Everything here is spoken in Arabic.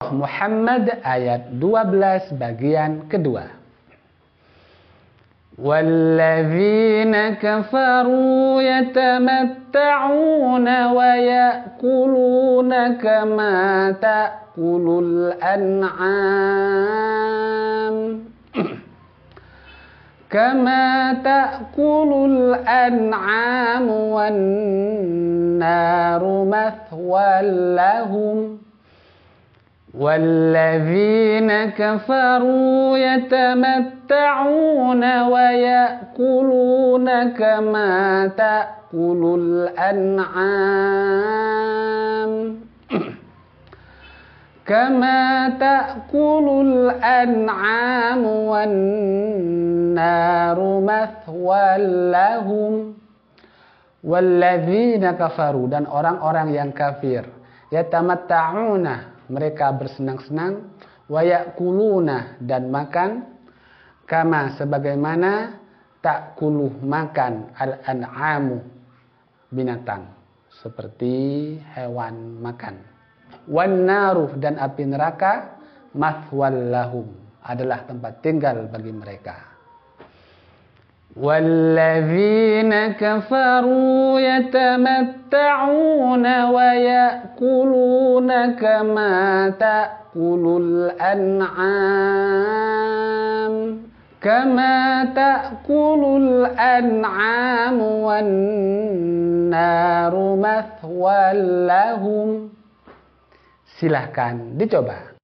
Muhammad ayat 12 bagian kedua. والذين كفروا يتمتعون ويأكلون كما تأكل الأنعام كما تأكل الأنعام والنار مثوى لهم والذين كفروا يتمتعون ويأكلون كما تأكل الأنعام كما تأكل الأنعام والنار مثوى لهم والذين كفروا dan orang-orang yang kafir يتمتعون mereka bersenang-senang wayakuluna dan makan kama sebagaimana tak kuluh makan al-an'amu binatang seperti hewan makan wan dan api neraka mathwallahum adalah tempat tinggal bagi mereka والذين كفروا يتمتعون ويأكلون كما تأكل الأنعام كما تأكل الأنعام والنار مثوى لهم Silahkan dicoba.